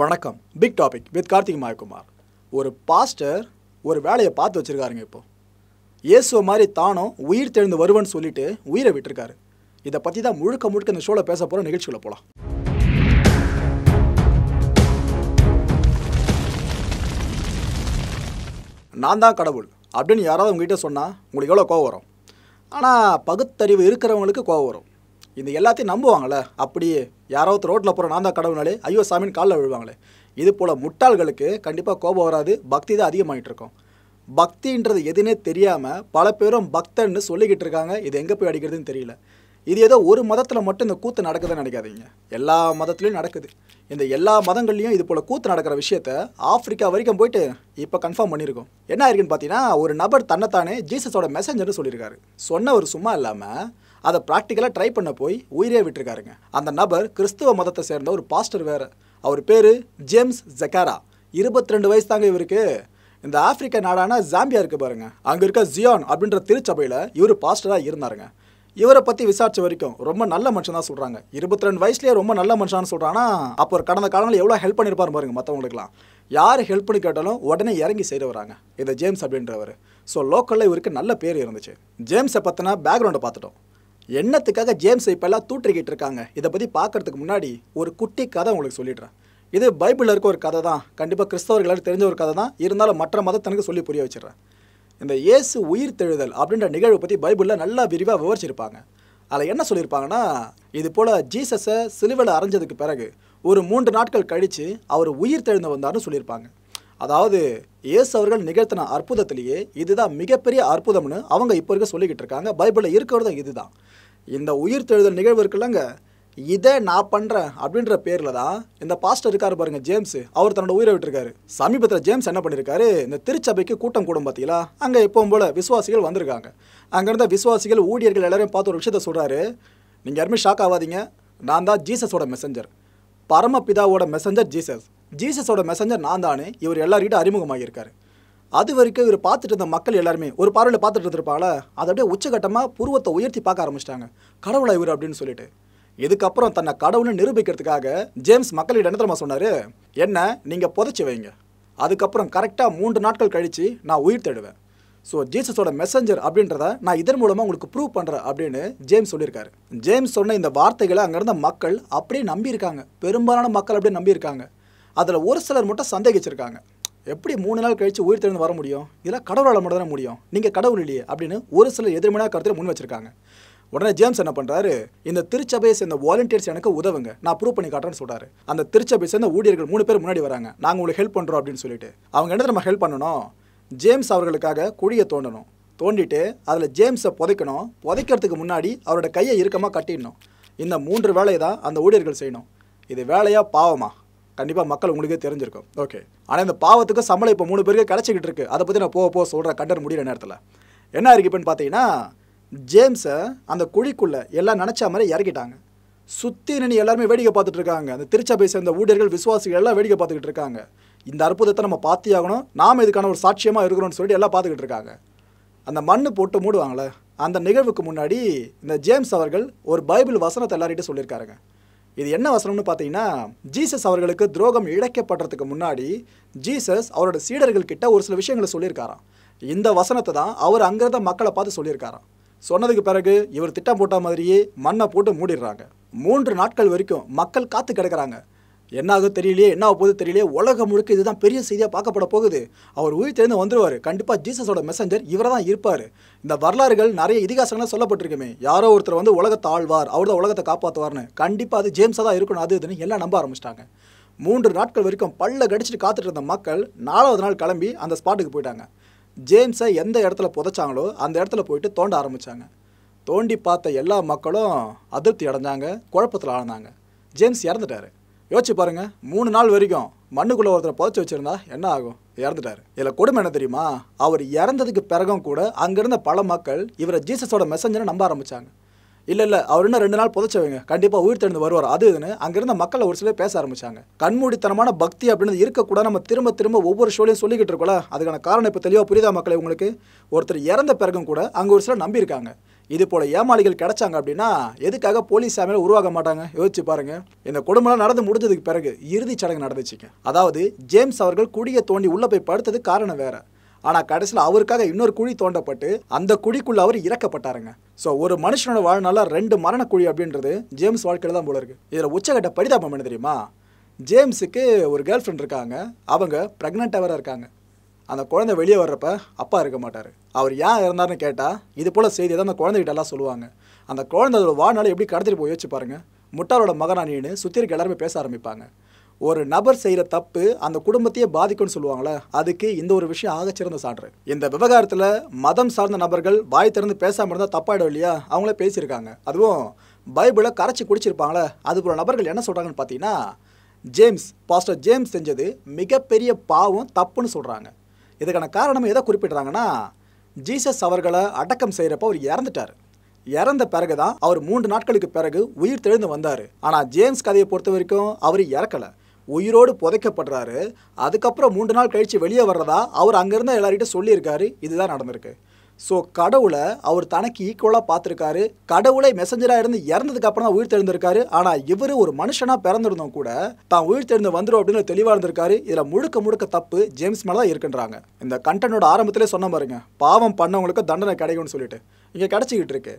வணக்கம் big topic with Karthik Mayakumar ஒரு pastor ஒரு வேலையை பார்த்து வச்சுருக்காருங்க இப்போ இயேசுவ மாதிரி தானும் உயிர் தெழுந்து வருவன்னு சொல்லிட்டு உயிரை விட்டுருக்காரு இதை பற்றி தான் முழுக்க முழுக்க இந்த ஷோவில் பேச போகிற நிகழ்ச்சிகளை போகலாம் நான் தான் கடவுள் அப்படின்னு யாராவது உங்ககிட்ட சொன்னால் உங்களுக்கு எவ்வளோ கோவம் வரும் ஆனால் பகுத்தறிவு இருக்கிறவங்களுக்கு கோவம் வரும் இந்த எல்லாத்தையும் நம்புவாங்களே அப்படி யாராவது ரோட்டில் போகிற நான் தான் கடவுள்னாலே ஐயோ சாமின்னு காலில் விழுவாங்களே இது போல் முட்டாள்களுக்கு கண்டிப்பாக கோபம் வராது பக்தி தான் அதிகமாகிட்டு இருக்கும் பக்தின்றது எதுனே தெரியாமல் பல பேரும் பக்தன்னு சொல்லிக்கிட்டு இருக்காங்க இது எங்கே போய் அடிக்கிறதுன்னு தெரியல இது ஏதோ ஒரு மதத்தில் மட்டும் இந்த கூத்து நடக்குதுன்னு நினைக்காதீங்க எல்லா மதத்துலேயும் நடக்குது இந்த எல்லா மதங்கள்லேயும் இது போல் கூத்து நடக்கிற விஷயத்த ஆஃப்ரிக்கா வரைக்கும் போயிட்டு இப்போ கன்ஃபார்ம் பண்ணியிருக்கோம் என்ன ஆயிருக்குன்னு பார்த்தீங்கன்னா ஒரு நபர் தன்னைத்தானே ஜீசஸோட மெசஞ்சர்னு சொல்லியிருக்காரு சொன்னவர் சும்மா இல்லாமல் அதை ப்ராக்டிக்கலாக ட்ரை பண்ண போய் உயிரே விட்டுருக்காருங்க அந்த நபர் கிறிஸ்துவ மதத்தை சேர்ந்த ஒரு பாஸ்டர் வேறு அவர் பேர் ஜேம்ஸ் ஜக்காரா இருபத்தி ரெண்டு வயசு தாங்க இவருக்கு இந்த ஆப்பிரிக்க நாடான ஜாம்பியா இருக்குது பாருங்க அங்கே இருக்க ஜியான் அப்படின்ற திருச்சபையில் இவர் பாஸ்டராக இருந்தாருங்க இவரை பற்றி விசாரித்த வரைக்கும் ரொம்ப நல்ல மனுஷன் தான் சொல்கிறாங்க இருபத்தி ரெண்டு வயசுலேயே ரொம்ப நல்ல மனுஷான்னு சொல்கிறாங்கன்னா அப்போ கடந்த காலங்களில் எவ்வளோ ஹெல்ப் பண்ணியிருப்பார் பாருங்க மற்றவங்களுக்குலாம் யார் ஹெல்ப் பண்ணி கேட்டாலும் உடனே இறங்கி செய்து வராங்க இந்த ஜேம்ஸ் அப்படின்றவர் ஸோ லோக்கலில் இவருக்கு நல்ல பேர் இருந்துச்சு ஜேம்ஸை பற்றின பேக்ரவுண்டை பார்த்துட்டோம் எண்ணத்துக்காக ஜேம்ஸ் இப்போல்லாம் தூற்றிக்கிட்டு இருக்காங்க இதை பற்றி பார்க்குறதுக்கு முன்னாடி ஒரு குட்டி கதை உங்களுக்கு சொல்லிடுறேன் இது பைபிளில் இருக்க ஒரு கதை தான் கண்டிப்பாக கிறிஸ்தவர்களால் தெரிஞ்ச ஒரு கதை தான் இருந்தாலும் மற்ற மதத்தனுக்கு சொல்லி புரிய வச்சிடறேன் இந்த இயேசு உயிர் தெழுதல் அப்படின்ற நிகழ்வு பற்றி பைபிளில் நல்லா விரிவாக விவரிச்சிருப்பாங்க அதில் என்ன சொல்லியிருப்பாங்கன்னா இது போல் ஜீசஸை சிலுவில் அரைஞ்சதுக்கு பிறகு ஒரு மூன்று நாட்கள் கழித்து அவர் உயிர் தெழுந்து வந்தார்னு சொல்லியிருப்பாங்க அதாவது இயேசு அவர்கள் நிகழ்த்தின அற்புதத்திலேயே இதுதான் மிகப்பெரிய அற்புதம்னு அவங்க இப்போ இருக்க சொல்லிக்கிட்டு இருக்காங்க பைபிளில் இருக்கிறதும் இதுதான் இந்த உயிர் தெழுதல் நிகழ்வு இருக்குல்லங்க இதை நான் பண்ணுறேன் அப்படின்ற பேரில் தான் இந்த பாஸ்டர் இருக்கார் பாருங்கள் ஜேம்ஸ் அவர் தன்னோட உயிரை விட்டுருக்காரு சமீபத்தில் ஜேம்ஸ் என்ன பண்ணியிருக்காரு இந்த திருச்சபைக்கு கூட்டம் கூடும் பார்த்தீங்களா அங்கே எப்பவும் போல் விசுவாசிகள் வந்திருக்காங்க அங்கேருந்த விசுவாசிகள் ஊழியர்கள் எல்லோரும் பார்த்து ஒரு விஷயத்த சொல்கிறாரு நீங்கள் யாருமே ஷாக் ஆகாதீங்க நான் தான் ஜீசஸோட மெசஞ்சர் பரமபிதாவோட மெசஞ்சர் ஜீசஸ் ஜீசஸோட மெசஞ்சர் நான் தானே இவர் எல்லார்கிட்ட அறிமுகமாகியிருக்காரு அது வரைக்கும் இவர் பார்த்துட்டு இருந்த மக்கள் எல்லாருமே ஒரு பார்வையில் பார்த்துட்டு இருந்திருப்பாங்களா அதை அப்படியே உச்சகட்டமாக பூர்வத்தை உயர்த்தி பார்க்க ஆரம்பிச்சிட்டாங்க கடவுளை இவர் அப்படின்னு சொல்லிட்டு இதுக்கப்புறம் தன்னை கடவுள்னு நிரூபிக்கிறதுக்காக ஜேம்ஸ் மக்களிடம் என்ன சொன்னார் என்ன நீங்கள் புதைச்சி வைங்க அதுக்கப்புறம் கரெக்டாக மூன்று நாட்கள் கழித்து நான் உயிர் தேடுவேன் ஸோ ஜீசஸோட மெசஞ்சர் அப்படின்றத நான் இதன் மூலமாக உங்களுக்கு ப்ரூவ் பண்ணுறேன் அப்படின்னு ஜேம்ஸ் சொல்லியிருக்காரு ஜேம்ஸ் சொன்ன இந்த வார்த்தைகளை அங்கேருந்த மக்கள் அப்படியே நம்பியிருக்காங்க பெரும்பாலான மக்கள் அப்படியே நம்பியிருக்காங்க அதில் ஒரு சிலர் மட்டும் சந்தேகிச்சிருக்காங்க எப்படி மூணு நாள் கழித்து உயிர் திறந்து வர முடியும் இதெல்லாம் கடவுளால் மட்டும் தானே முடியும் நீங்கள் கடவுள் இல்லையே அப்படின்னு ஒரு சிலர் எதிர்மறையாக கருத்தில் முன் வச்சிருக்காங்க உடனே ஜேம்ஸ் என்ன பண்ணுறாரு இந்த திருச்சபையை சேர்ந்த வாலண்டியர்ஸ் எனக்கு உதவுங்க நான் ப்ரூவ் பண்ணி காட்டுறேன்னு சொல்கிறாரு அந்த திருச்சபை சேர்ந்த ஊழியர்கள் மூணு பேர் முன்னாடி வராங்க நாங்கள் உங்களுக்கு ஹெல்ப் பண்ணுறோம் அப்படின்னு சொல்லிட்டு அவங்க என்ன நம்ம ஹெல்ப் பண்ணணும் ஜேம்ஸ் அவர்களுக்காக குழியை தோண்டணும் தோண்டிட்டு அதில் ஜேம்ஸை புதைக்கணும் புதைக்கிறதுக்கு முன்னாடி அவரோட கையை இறுக்கமாக கட்டிடணும் இந்த மூன்று வேலையை தான் அந்த ஊழியர்கள் செய்யணும் இது வேலையாக பாவமா கண்டிப்பாக மக்கள் உங்களுக்கே தெரிஞ்சிருக்கும் ஓகே ஆனால் இந்த பாவத்துக்கு சம்பளம் இப்போ மூணு பேருக்கு கிடச்சிக்கிட்டு இருக்குது அதை பற்றி நான் போக போக சொல்கிறேன் கண்டர் முடிகிற நேரத்தில் என்ன இருக்கு இப்போன்னு பார்த்தீங்கன்னா ஜேம்ஸை அந்த குழிக்குள்ளே எல்லாம் நினச்ச மாதிரி இறக்கிட்டாங்க சுற்றி நின்று எல்லாருமே வேடிக்கை பார்த்துட்டு இருக்காங்க அந்த திருச்சபை சேர்ந்த ஊழியர்கள் விசுவாசிகள் எல்லாம் வேடிக்கை பார்த்துக்கிட்டு இருக்காங்க இந்த அற்புதத்தை நம்ம பார்த்தே ஆகணும் நாம் இதுக்கான ஒரு சாட்சியமாக இருக்கிறோம்னு சொல்லிட்டு எல்லாம் பார்த்துக்கிட்டு இருக்காங்க அந்த மண்ணு போட்டு மூடுவாங்களே அந்த நிகழ்வுக்கு முன்னாடி இந்த ஜேம்ஸ் அவர்கள் ஒரு பைபிள் வசனத்தை எல்லார்கிட்டையும் சொல்லியிருக்காருங்க இது என்ன வசனம்னு பார்த்தீங்கன்னா ஜீசஸ் அவர்களுக்கு துரோகம் இழைக்கப்படுறதுக்கு முன்னாடி ஜீசஸ் அவரோட சீடர்கள் கிட்ட ஒரு சில விஷயங்களை சொல்லியிருக்காராம் இந்த வசனத்தை தான் அவர் அங்கிருந்த மக்களை பார்த்து சொல்லியிருக்காராம் சொன்னதுக்கு பிறகு இவர் திட்டம் போட்ட மாதிரியே மண்ணை போட்டு மூடிடுறாங்க மூன்று நாட்கள் வரைக்கும் மக்கள் காத்து கிடக்கிறாங்க என்ன தெரியலையே என்ன ஆக தெரியலையே உலகம் முழுக்க இதுதான் பெரிய செய்தியாக பார்க்கப்பட போகுது அவர் உயிர் தெரிந்து வந்துருவார் கண்டிப்பாக ஜீசஸோட மெசஞ்சர் இவரை தான் இருப்பார் இந்த வரலாறுகள் நிறைய இதிகாசங்களாக சொல்லப்பட்டிருக்குமே யாரோ ஒருத்தர் வந்து உலகத்தை ஆழ்வார் அவர் தான் உலகத்தை காப்பாற்றுவார்னு கண்டிப்பாக அது ஜேம்ஸாக தான் இருக்கணும் அது இதுன்னு எல்லாம் நம்ப ஆரம்பிச்சிட்டாங்க மூன்று நாட்கள் வரைக்கும் பல்ல கடிச்சிட்டு காத்துட்டு இருந்த மக்கள் நாலாவது நாள் கிளம்பி அந்த ஸ்பாட்டுக்கு போயிட்டாங்க ஜேம்ஸை எந்த இடத்துல புதைச்சாங்களோ அந்த இடத்துல போயிட்டு தோண்ட ஆரம்பித்தாங்க தோண்டி பார்த்த எல்லா மக்களும் அதிருப்தி அடைஞ்சாங்க குழப்பத்தில் ஆழ்ந்தாங்க ஜேம்ஸ் இறந்துட்டார் யோசிச்சு பாருங்க மூணு நாள் வரைக்கும் மண்ணுக்குள்ளே ஒருத்தரை புதைச்சி வச்சுருந்தா என்ன ஆகும் இறந்துட்டார் இதில் கொடுமை என்ன தெரியுமா அவர் இறந்ததுக்கு பிறகும் கூட அங்கேருந்த பல மக்கள் இவரை ஜீசஸோட மெசஞ்சரை நம்ப ஆரம்பித்தாங்க இல்லை இல்லை அவர் இன்னும் ரெண்டு நாள் புதைச்சவங்க கண்டிப்பாக உயிர் தெரிந்து வருவார் அது இதுன்னு அங்கிருந்த மக்களை ஒரு சிலர் பேச ஆரம்பிச்சாங்க கண்மூடித்தனமான பக்தி அப்படின்னு இருக்கக்கூட நம்ம திரும்ப திரும்ப ஒவ்வொரு ஷோலையும் சொல்லிக்கிட்டு இருக்கோம்ல அதுக்கான காரணம் இப்போ தெளிவாக புரியுதா மக்களை உங்களுக்கு ஒருத்தர் இறந்த பிறகும் கூட அங்கே ஒரு சிலர் நம்பியிருக்காங்க இது போல ஏமாளிகள் கிடைச்சாங்க அப்படின்னா எதுக்காக போலீஸ் சாமியில் உருவாக மாட்டாங்க யோசிச்சு பாருங்க இந்த குடும்பம்லாம் நடந்து முடிஞ்சதுக்கு பிறகு இறுதிச் சடங்கு நடந்துச்சுங்க அதாவது ஜேம்ஸ் அவர்கள் குடியை தோண்டி உள்ளே போய் படுத்தது காரணம் வேற ஆனால் கடைசியில் அவருக்காக இன்னொரு குழி தோண்டப்பட்டு அந்த குழிக்குள்ள அவர் இறக்கப்பட்டாருங்க ஸோ ஒரு மனுஷனோட வாழ்நாள ரெண்டு மரண குழி அப்படின்றது ஜேம்ஸ் வாழ்க்கையில் தான் போல இருக்கு இதில் உச்சகட்ட பரிதாபம் என்ன தெரியுமா ஜேம்ஸுக்கு ஒரு கேர்ள் ஃப்ரெண்ட் இருக்காங்க அவங்க ப்ரெக்னென்ட்டாக வேற இருக்காங்க அந்த குழந்தை வெளியே வர்றப்ப அப்பா இருக்க மாட்டார் அவர் ஏன் இருந்தார்னு கேட்டால் இது போல் செய்தி தான் அந்த குழந்தைகிட்ட எல்லாம் சொல்லுவாங்க அந்த குழந்தை அதோட வாழ்நாள் எப்படி கடத்திட்டு போய் யோசிச்சு பாருங்கள் முட்டாளோட மகனானின்னு சுற்றி இருக்க எல்லாருமே பேச ஆரம்பிப்பாங்க ஒரு நபர் செய்கிற தப்பு அந்த குடும்பத்தையே பாதிக்கும்னு சொல்லுவாங்களே அதுக்கு இந்த ஒரு விஷயம் ஆகச்சிறந்த சான்று இந்த விவகாரத்தில் மதம் சார்ந்த நபர்கள் வாய் திறந்து பேசாமல் இருந்தால் தப்பாயிடும் இல்லையா அவங்களே பேசியிருக்காங்க அதுவும் பைபிளை கரைச்சி குடிச்சிருப்பாங்களே அது போல நபர்கள் என்ன சொல்கிறாங்கன்னு பார்த்தீங்கன்னா ஜேம்ஸ் பாஸ்டர் ஜேம்ஸ் செஞ்சது மிகப்பெரிய பாவம் தப்புன்னு சொல்கிறாங்க இதுக்கான காரணம் எதை குறிப்பிடுறாங்கன்னா ஜீசஸ் அவர்களை அடக்கம் செய்கிறப்ப அவர் இறந்துட்டார் இறந்த பிறகு தான் அவர் மூன்று நாட்களுக்கு பிறகு உயிர் தெழுந்து வந்தார் ஆனால் ஜேம்ஸ் கதையை பொறுத்த வரைக்கும் அவர் இறக்கலை உயிரோடு புதைக்கப்படுறாரு அதுக்கப்புறம் மூன்று நாள் கழித்து வெளியே வர்றதா அவர் அங்கேருந்து எல்லார்கிட்ட சொல்லியிருக்காரு இதுதான் நடந்திருக்கு ஸோ கடவுளை அவர் தனக்கு ஈக்குவலாக பார்த்துருக்காரு கடவுளை மெசஞ்சராக இருந்து இறந்ததுக்கு அப்புறம் தான் உயிர் தெரிந்திருக்காரு ஆனால் இவர் ஒரு மனுஷனாக பிறந்திருந்தோம் கூட தான் உயிர் தெரிந்து வந்துடும் அப்படின்னு தெளிவாக இருந்திருக்காரு இதில் முழுக்க முழுக்க தப்பு ஜேம்ஸ் மேலே தான் இருக்கின்றாங்க இந்த கண்டனோட ஆரம்பத்திலே சொன்ன பாருங்க பாவம் பண்ணவங்களுக்கு தண்டனை கிடைக்கும்னு சொல்லிட்டு இங்கே கிடச்சிக்கிட்டு இருக்கு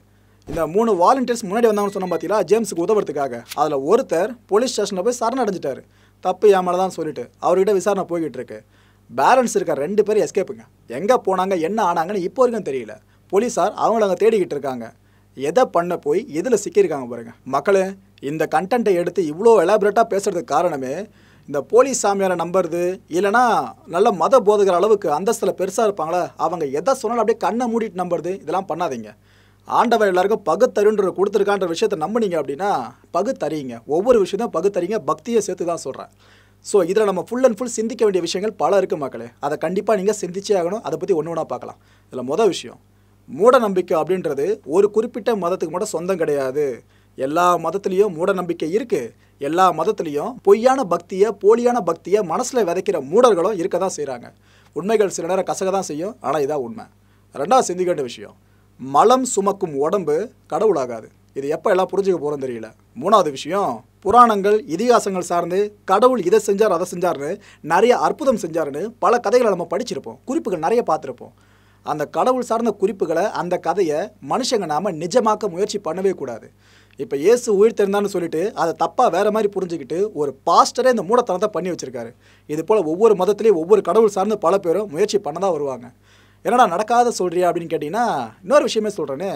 இந்த மூணு வாலண்டியர்ஸ் முன்னாடி வந்தாங்கன்னு சொன்ன பார்த்தீங்களா ஜேம்ஸுக்கு உதவுறதுக்காக அதில் ஒருத்தர் போலீஸ் ஸ்டேஷனில் போய் சரணடைஞ்சிட்டார் தப்பு ஏமாலதான் சொல்லிட்டு அவர்கிட்ட விசாரணை போய்கிட்டு இருக்கு பேலன்ஸ் இருக்க ரெண்டு பேரும் எஸ்கேப்புங்க எங்கே போனாங்க என்ன ஆனாங்கன்னு இப்போ வரைக்கும் தெரியல போலீஸார் அவங்கள அங்கே தேடிக்கிட்டு இருக்காங்க எதை பண்ண போய் எதில் சிக்கியிருக்காங்க பாருங்கள் மக்களே இந்த கண்டென்ட்டை எடுத்து இவ்வளோ எலாபரேட்டாக பேசுகிறதுக்கு காரணமே இந்த போலீஸ் சாமியாரை நம்புறது இல்லைனா நல்ல மத போதுகிற அளவுக்கு அந்தஸ்தில் பெருசாக இருப்பாங்களா அவங்க எதை சொன்னாலும் அப்படியே கண்ணை மூடிட்டு நம்புறது இதெல்லாம் பண்ணாதீங்க ஆண்டவர் எல்லாருக்கும் பகுத்தறிவுன்ற கொடுத்துருக்கான்ற விஷயத்த நம்புனீங்க அப்படின்னா பகுத்தறியுங்க ஒவ்வொரு விஷயத்தையும் பகுத்தறிங்க பக்தியை சேர்த்து தான் சொல்கிறேன் ஸோ இதில் நம்ம ஃபுல் அண்ட் ஃபுல் சிந்திக்க வேண்டிய விஷயங்கள் பல இருக்குது மக்களே அதை கண்டிப்பாக நீங்கள் சிந்திச்சே ஆகணும் அதை பற்றி ஒன்று ஒன்றா பார்க்கலாம் இதில் மொதல் விஷயம் மூட நம்பிக்கை அப்படின்றது ஒரு குறிப்பிட்ட மதத்துக்கு மட்டும் சொந்தம் கிடையாது எல்லா மதத்துலேயும் மூட நம்பிக்கை இருக்குது எல்லா மதத்துலேயும் பொய்யான பக்தியை போலியான பக்தியை மனசில் விதைக்கிற மூடர்களும் இருக்க தான் செய்கிறாங்க உண்மைகள் சில நேரம் கசக தான் செய்யும் ஆனால் இதான் உண்மை ரெண்டாவது சிந்திக்க விஷயம் மலம் சுமக்கும் உடம்பு கடவுளாகாது இது எப்போ எல்லாம் புரிஞ்சுக்க போகிறோம் தெரியல மூணாவது விஷயம் புராணங்கள் இதிகாசங்கள் சார்ந்து கடவுள் இதை செஞ்சார் அதை செஞ்சார்னு நிறைய அற்புதம் செஞ்சாருன்னு பல கதைகளை நம்ம படிச்சிருப்போம் குறிப்புகள் நிறைய பார்த்துருப்போம் அந்த கடவுள் சார்ந்த குறிப்புகளை அந்த கதையை மனுஷங்க நாம் நிஜமாக்க முயற்சி பண்ணவே கூடாது இப்போ இயேசு உயிர் தெரிந்தான்னு சொல்லிட்டு அதை தப்பாக வேறு மாதிரி புரிஞ்சுக்கிட்டு ஒரு பாஸ்டரே இந்த மூடத்தனத்தை பண்ணி வச்சுருக்காரு இது போல் ஒவ்வொரு மதத்துலேயும் ஒவ்வொரு கடவுள் சார்ந்து பல பேரும் முயற்சி பண்ண தான் வருவாங்க என்னடா நடக்காத சொல்கிறியா அப்படின்னு கேட்டிங்கன்னா இன்னொரு விஷயமே சொல்கிறேன்னு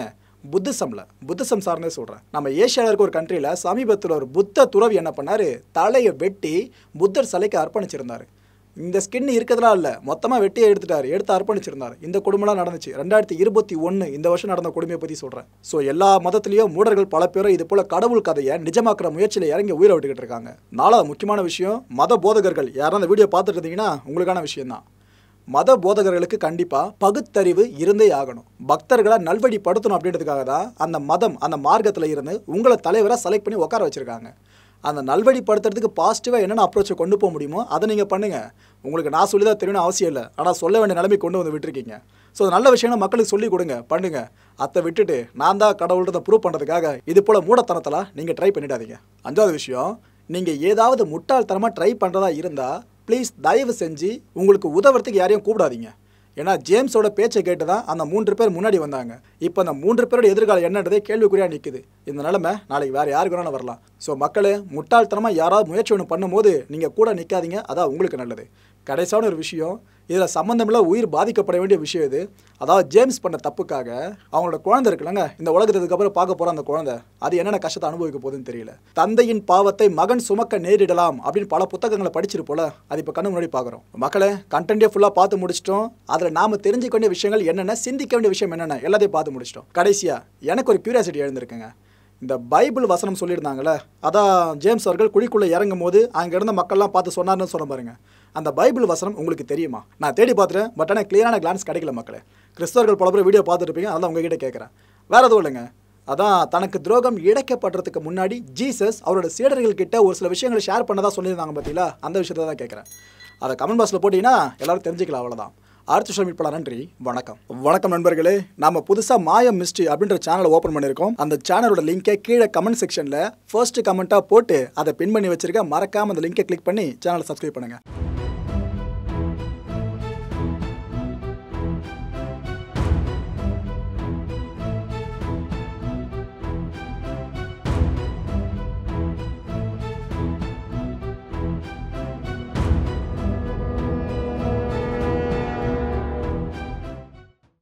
புத்திசம்ல புத்திசம் சார்ந்தே சொல்கிறேன் நம்ம ஏஷியாவில் இருக்க ஒரு கண்ட்ரியில் சமீபத்தில் ஒரு புத்த துறவி என்ன பண்ணார் தலையை வெட்டி புத்தர் சிலைக்கு அர்ப்பணிச்சிருந்தார் இந்த ஸ்கின் இருக்கிறதுலாம் இல்லை மொத்தமாக வெட்டியை எடுத்துட்டார் எடுத்து அர்ப்பணிச்சிருந்தார் இந்த குடும்பம்லாம் நடந்துச்சு ரெண்டாயிரத்தி இருபத்தி ஒன்று இந்த வருஷம் நடந்த கொடுமையை பற்றி சொல்கிறேன் ஸோ எல்லா மதத்துலேயும் மூடர்கள் பல பேரும் இது போல் கடவுள் கதையை நிஜமாக்குற முயற்சியில் இறங்கி உயிரை விட்டுக்கிட்டு இருக்காங்க நாலாவது முக்கியமான விஷயம் மத போதகர்கள் யாராவது வீடியோ பார்த்துட்டு இருந்தீங்கன்னா உங்களுக்கான விஷயம் தான் மத போதகர்களுக்கு கண்டிப்பாக பகுத்தறிவு இருந்தே ஆகணும் பக்தர்களை நல்வழிப்படுத்தணும் அப்படின்றதுக்காக தான் அந்த மதம் அந்த மார்க்கத்தில் இருந்து உங்களை தலைவராக செலக்ட் பண்ணி உட்கார வச்சுருக்காங்க அந்த நல்வழிப்படுத்துறதுக்கு பாசிட்டிவாக என்னென்ன அப்ரோச்சை கொண்டு போக முடியுமோ அதை நீங்கள் பண்ணுங்கள் உங்களுக்கு நான் சொல்லி தான் தெரியணும் அவசியம் இல்லை ஆனால் சொல்ல வேண்டிய நிலைமை கொண்டு வந்து விட்டுருக்கீங்க ஸோ நல்ல விஷயம்னா மக்களுக்கு சொல்லிக் கொடுங்க பண்ணுங்க அதை விட்டுட்டு நான் தான் கடவுள்கிறத ப்ரூவ் பண்ணுறதுக்காக இது போல் மூடத்தனத்தில் நீங்கள் ட்ரை பண்ணிடாதீங்க அஞ்சாவது விஷயம் நீங்கள் ஏதாவது முட்டாள்தனமாக ட்ரை பண்ணுறதா இருந்தால் ப்ளீஸ் தயவு செஞ்சு உங்களுக்கு உதவுறதுக்கு யாரையும் கூப்பிடாதீங்க ஏன்னா ஜேம்ஸோட பேச்சை கேட்டு தான் அந்த மூன்று பேர் முன்னாடி வந்தாங்க இப்போ அந்த மூன்று பேரோட எதிர்காலம் என்னன்றதே கேள்விக்குறியாக நிற்குது இந்த நிலமை நாளைக்கு வேறு யாருக்கு வேணாலும் வரலாம் ஸோ மக்களே முட்டாள்தனமாக யாராவது முயற்சி ஒன்று பண்ணும்போது நீங்கள் கூட நிற்காதீங்க அதான் உங்களுக்கு நல்லது கடைசியான ஒரு விஷயம் இதில் சம்மந்தமில்லாத உயிர் பாதிக்கப்பட வேண்டிய விஷயம் இது அதாவது ஜேம்ஸ் பண்ண தப்புக்காக அவங்களோட குழந்தை இருக்குல்லங்க இந்த உலகத்துக்கு அப்புறம் பார்க்க போகிற அந்த குழந்தை அது என்னென்ன கஷ்டத்தை அனுபவிக்க போகுதுன்னு தெரியல தந்தையின் பாவத்தை மகன் சுமக்க நேரிடலாம் அப்படின்னு பல புத்தகங்களை படிச்சிருப்போல அது இப்போ கண்ணு முன்னாடி பார்க்குறோம் மக்களை கண்டென்ட்டே ஃபுல்லாக பார்த்து முடிச்சிட்டோம் அதில் நாம் தெரிஞ்சுக்க வேண்டிய விஷயங்கள் என்னென்ன சிந்திக்க வேண்டிய விஷயம் என்னென்ன எல்லாத்தையும் பார்த்து முடிச்சிட்டோம் கடைசியாக எனக்கு ஒரு கியூரியாசிட்டி எழுந்திருக்குங்க இந்த பைபிள் வசனம் சொல்லியிருந்தாங்களே அதான் ஜேம்ஸ் அவர்கள் குழிக்குள்ளே இறங்கும் போது அங்கே இருந்த மக்கள்லாம் பார்த்து சொன்னார்னு சொன்ன பாருங்கள் அந்த பைபிள் வசனம் உங்களுக்கு தெரியுமா நான் தேடி பார்த்துட்டேன் பட் ஆனால் கிளியரான கிளான்ஸ் கிடைக்கல மக்களே கிறிஸ்தவர்கள் பல வீடியோ வீடியோ பார்த்துருப்பீங்க அதான் உங்ககிட்ட கேட்குறேன் வேறு எதுவும் இல்லைங்க அதான் தனக்கு துரோகம் இடைக்கப்படுறதுக்கு முன்னாடி ஜீசஸ் அவரோட சீடர்கள் கிட்ட ஒரு சில விஷயங்களை ஷேர் பண்ணதாக சொல்லியிருந்தாங்க பார்த்தீங்களா அந்த விஷயத்த தான் கேட்குறேன் அதை கமெண்ட் பாக்ஸில் போட்டிங்கன்னா எல்லோரும் தெரிஞ்சுக்கலாம் அவ்வளோதான் அடுத்த பல நன்றி வணக்கம் வணக்கம் நண்பர்களே நம்ம புதுசாக மாயம் மிஸ்ட்ரி அப்படின்ற சேனலை ஓப்பன் பண்ணியிருக்கோம் அந்த சேனலோட லிங்கை கீழே கமெண்ட் செக்ஷனில் ஃபர்ஸ்ட் கமெண்ட்டாக போட்டு அதை பின் பண்ணி வச்சிருக்க மறக்காமல் அந்த லிங்கை கிளிக் பண்ணி சேனலை சப்ஸ்கிரைப் பண்ணுங்கள்